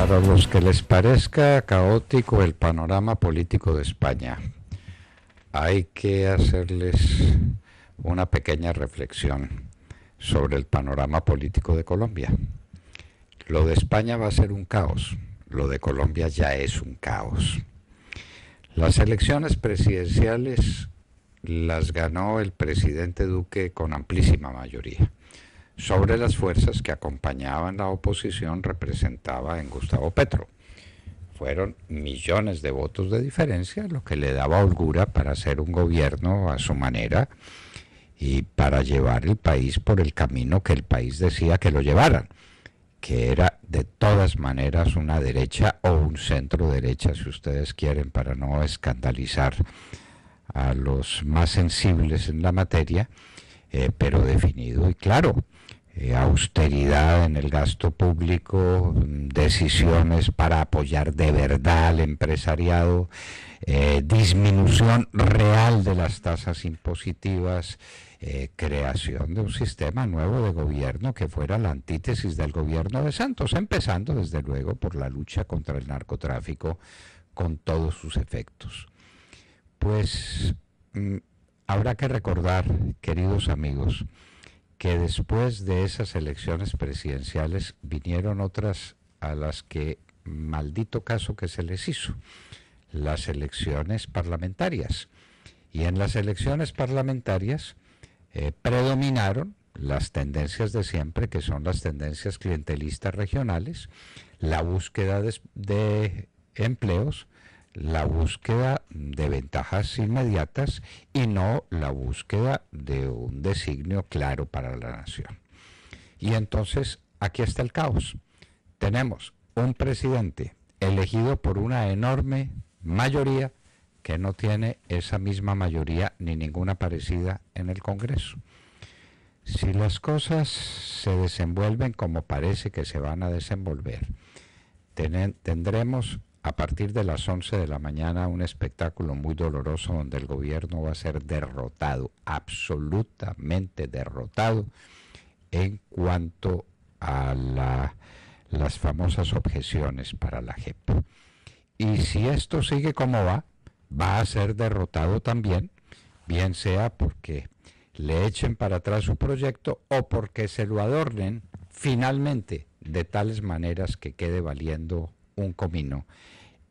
para los que les parezca caótico el panorama político de España, hay que hacerles una pequeña reflexión sobre el panorama político de Colombia. Lo de España va a ser un caos, lo de Colombia ya es un caos. Las elecciones presidenciales las ganó el presidente Duque con amplísima mayoría sobre las fuerzas que acompañaban la oposición representaba en Gustavo Petro. Fueron millones de votos de diferencia, lo que le daba holgura para hacer un gobierno a su manera y para llevar el país por el camino que el país decía que lo llevaran, que era de todas maneras una derecha o un centro derecha, si ustedes quieren, para no escandalizar a los más sensibles en la materia, eh, pero definido y claro. Eh, austeridad en el gasto público, decisiones para apoyar de verdad al empresariado, eh, disminución real de las tasas impositivas, eh, creación de un sistema nuevo de gobierno que fuera la antítesis del gobierno de Santos, empezando desde luego por la lucha contra el narcotráfico con todos sus efectos. Pues mm, habrá que recordar, queridos amigos, que después de esas elecciones presidenciales vinieron otras a las que maldito caso que se les hizo, las elecciones parlamentarias. Y en las elecciones parlamentarias eh, predominaron las tendencias de siempre, que son las tendencias clientelistas regionales, la búsqueda de empleos, la búsqueda de ventajas inmediatas y no la búsqueda de un designio claro para la nación. Y entonces aquí está el caos. Tenemos un presidente elegido por una enorme mayoría que no tiene esa misma mayoría ni ninguna parecida en el Congreso. Si las cosas se desenvuelven como parece que se van a desenvolver, tendremos a partir de las 11 de la mañana un espectáculo muy doloroso donde el gobierno va a ser derrotado, absolutamente derrotado en cuanto a las famosas objeciones para la JEP. Y si esto sigue como va, va a ser derrotado también, bien sea porque le echen para atrás su proyecto o porque se lo adornen finalmente de tales maneras que quede valiendo un comino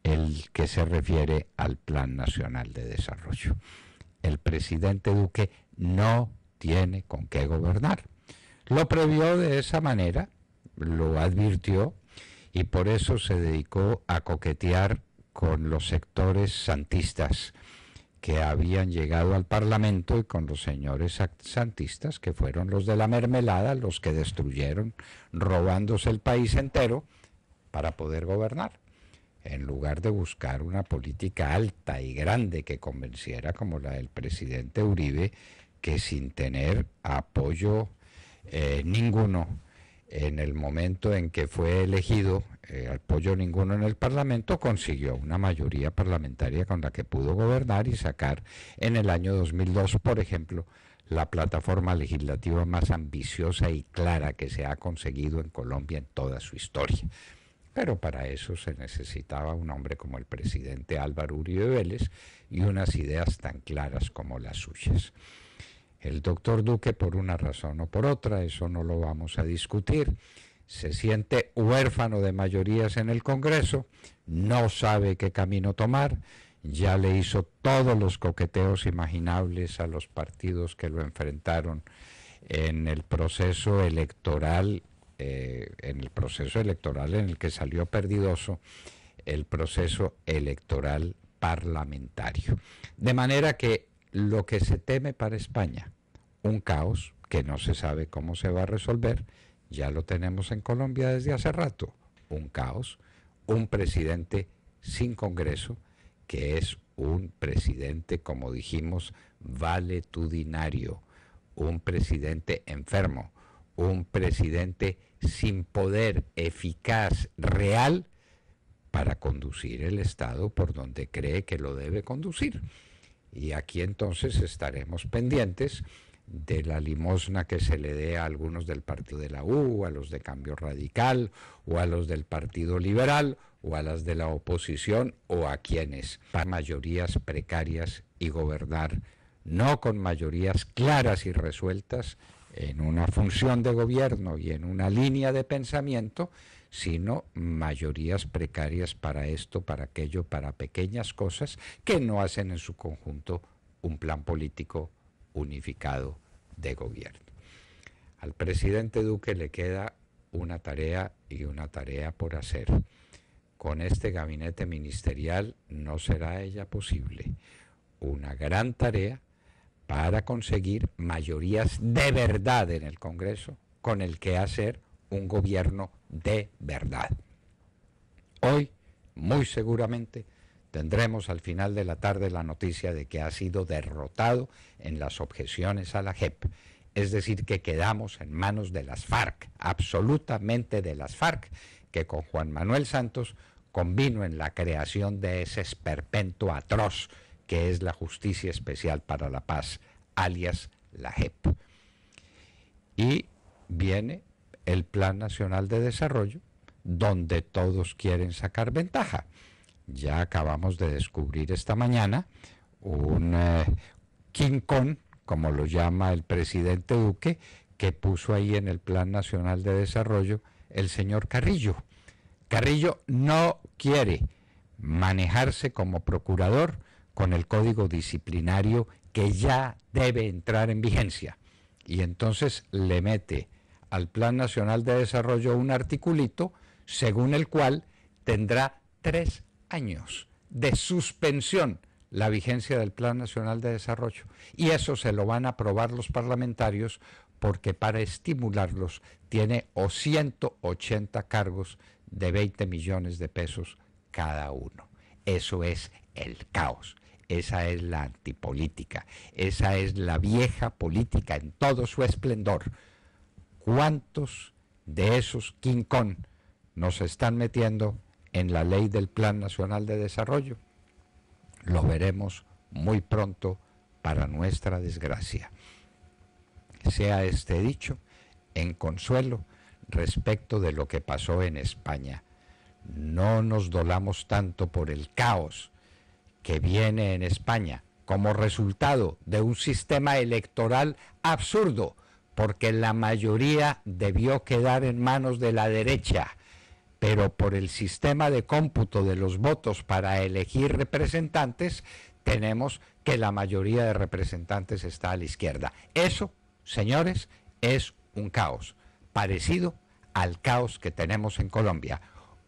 el que se refiere al Plan Nacional de Desarrollo. El presidente Duque no tiene con qué gobernar. Lo previó de esa manera, lo advirtió y por eso se dedicó a coquetear con los sectores santistas que habían llegado al Parlamento y con los señores santistas, que fueron los de la mermelada, los que destruyeron robándose el país entero para poder gobernar, en lugar de buscar una política alta y grande que convenciera como la del presidente Uribe, que sin tener apoyo eh, ninguno en el momento en que fue elegido, eh, apoyo ninguno en el Parlamento, consiguió una mayoría parlamentaria con la que pudo gobernar y sacar en el año 2002, por ejemplo, la plataforma legislativa más ambiciosa y clara que se ha conseguido en Colombia en toda su historia. Pero para eso se necesitaba un hombre como el presidente Álvaro Uribe Vélez y unas ideas tan claras como las suyas. El doctor Duque, por una razón o por otra, eso no lo vamos a discutir, se siente huérfano de mayorías en el Congreso, no sabe qué camino tomar, ya le hizo todos los coqueteos imaginables a los partidos que lo enfrentaron en el proceso electoral eh, en el proceso electoral en el que salió perdidoso, el proceso electoral parlamentario. De manera que lo que se teme para España, un caos que no se sabe cómo se va a resolver, ya lo tenemos en Colombia desde hace rato, un caos, un presidente sin Congreso, que es un presidente, como dijimos, valetudinario, un presidente enfermo, un presidente sin poder eficaz, real, para conducir el Estado por donde cree que lo debe conducir. Y aquí entonces estaremos pendientes de la limosna que se le dé a algunos del partido de la U, a los de Cambio Radical, o a los del Partido Liberal, o a las de la oposición, o a quienes, para mayorías precarias y gobernar, no con mayorías claras y resueltas, en una función de gobierno y en una línea de pensamiento, sino mayorías precarias para esto, para aquello, para pequeñas cosas que no hacen en su conjunto un plan político unificado de gobierno. Al presidente Duque le queda una tarea y una tarea por hacer. Con este gabinete ministerial no será ella posible. Una gran tarea para conseguir mayorías de verdad en el Congreso, con el que hacer un gobierno de verdad. Hoy, muy seguramente, tendremos al final de la tarde la noticia de que ha sido derrotado en las objeciones a la JEP. Es decir, que quedamos en manos de las FARC, absolutamente de las FARC, que con Juan Manuel Santos convino en la creación de ese esperpento atroz que es la Justicia Especial para la Paz, alias la JEP. Y viene el Plan Nacional de Desarrollo, donde todos quieren sacar ventaja. Ya acabamos de descubrir esta mañana un quincón, eh, como lo llama el presidente Duque, que puso ahí en el Plan Nacional de Desarrollo el señor Carrillo. Carrillo no quiere manejarse como procurador con el código disciplinario que ya debe entrar en vigencia. Y entonces le mete al Plan Nacional de Desarrollo un articulito según el cual tendrá tres años de suspensión la vigencia del Plan Nacional de Desarrollo. Y eso se lo van a aprobar los parlamentarios porque para estimularlos tiene 180 cargos de 20 millones de pesos cada uno. Eso es el caos. Esa es la antipolítica, esa es la vieja política en todo su esplendor. ¿Cuántos de esos quincón nos están metiendo en la ley del Plan Nacional de Desarrollo? Lo veremos muy pronto para nuestra desgracia. Sea este dicho en consuelo respecto de lo que pasó en España. No nos dolamos tanto por el caos que viene en España como resultado de un sistema electoral absurdo, porque la mayoría debió quedar en manos de la derecha, pero por el sistema de cómputo de los votos para elegir representantes, tenemos que la mayoría de representantes está a la izquierda. Eso, señores, es un caos, parecido al caos que tenemos en Colombia.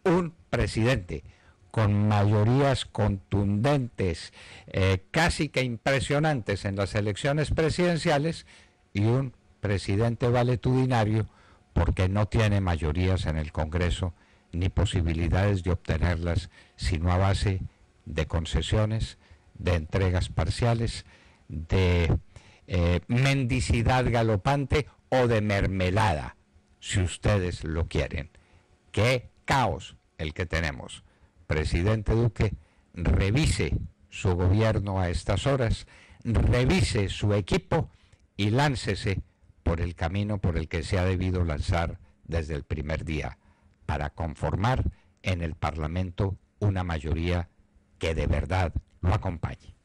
Un presidente con mayorías contundentes, eh, casi que impresionantes en las elecciones presidenciales y un presidente valetudinario porque no tiene mayorías en el Congreso ni posibilidades de obtenerlas sino a base de concesiones, de entregas parciales, de eh, mendicidad galopante o de mermelada, si ustedes lo quieren. ¡Qué caos el que tenemos! presidente Duque revise su gobierno a estas horas, revise su equipo y láncese por el camino por el que se ha debido lanzar desde el primer día, para conformar en el Parlamento una mayoría que de verdad lo acompañe.